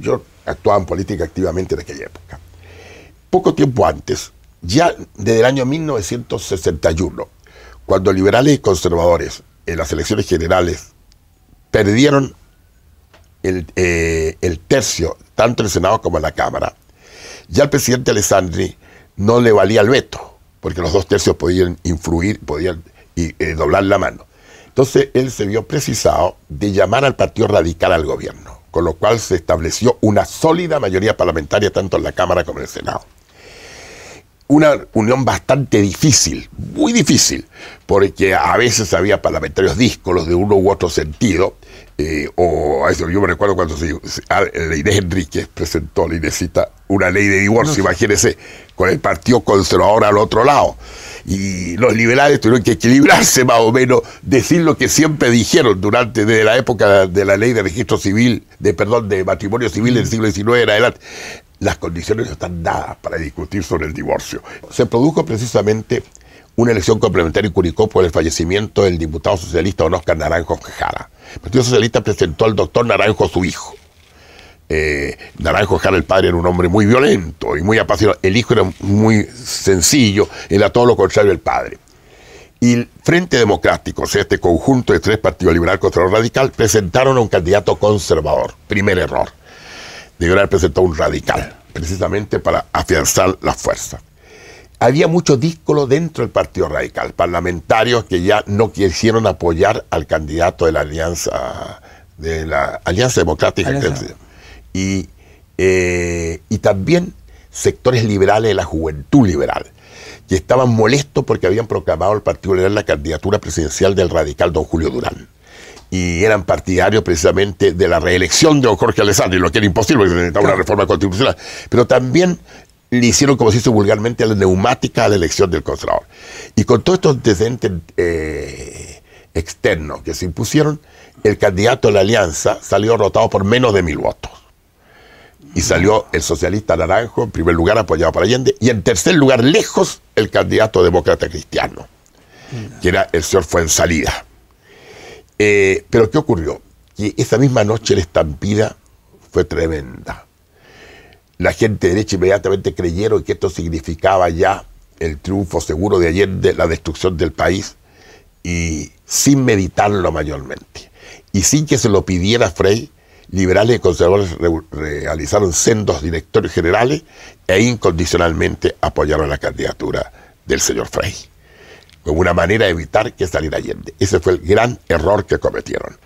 yo actuaba en política activamente en aquella época. Poco tiempo antes, ya desde el año 1961, cuando liberales y conservadores en las elecciones generales perdieron el, eh, tercio, tanto en el Senado como en la Cámara, ya el presidente Alessandri no le valía el veto, porque los dos tercios podían influir, podían y, eh, doblar la mano. Entonces él se vio precisado de llamar al Partido Radical al gobierno con lo cual se estableció una sólida mayoría parlamentaria tanto en la Cámara como en el Senado. Una unión bastante difícil, muy difícil, porque a veces había parlamentarios díscolos de uno u otro sentido, eh, o yo me recuerdo cuando se, ah, Enríquez presentó, la una ley de divorcio, imagínese, imagínense, con el Partido Conservador al otro lado y los liberales tuvieron que equilibrarse más o menos, decir lo que siempre dijeron durante desde la época de la ley de registro civil, de perdón, de matrimonio civil del mm. siglo XIX en adelante. Las condiciones están dadas para discutir sobre el divorcio. Se produjo precisamente una elección complementaria en Curicó por el fallecimiento del diputado socialista Don Oscar Naranjo Jara. El Partido Socialista presentó al doctor Naranjo, su hijo. Eh, Naranjo Jara, el padre, era un hombre muy violento y muy apasionado. El hijo era muy sencillo, era todo lo contrario del padre. Y el Frente Democrático, o sea, este conjunto de tres partidos, Liberal, el Radical, presentaron a un candidato conservador. Primer error. liberal presentó presentado un radical, precisamente para afianzar la fuerza. Había mucho díscolo dentro del Partido Radical, parlamentarios que ya no quisieron apoyar al candidato de la Alianza, de la alianza Democrática. Eh, y, también sectores liberales de la juventud liberal, que estaban molestos porque habían proclamado al Partido Liberal la candidatura presidencial del radical don Julio Durán. Y eran partidarios precisamente de la reelección de don Jorge Alessandri, lo que era imposible, porque necesitaba una reforma constitucional. Pero también le hicieron, como se hizo vulgarmente, la neumática a la elección del conservador. Y con todos estos decentes eh, externos que se impusieron, el candidato de la alianza salió rotado por menos de mil votos y salió el socialista naranjo en primer lugar apoyado por Allende y en tercer lugar lejos el candidato demócrata cristiano, mm. que era el señor Fuensalida. Eh, pero ¿qué ocurrió? Que esa misma noche la estampida fue tremenda. La gente derecha inmediatamente creyeron que esto significaba ya el triunfo seguro de Allende, la destrucción del país, y sin meditarlo mayormente. Y sin que se lo pidiera Frey, liberales y conservadores realizaron sendos directores generales e incondicionalmente apoyaron la candidatura del señor Frey, como una manera de evitar que saliera Allende. Ese fue el gran error que cometieron.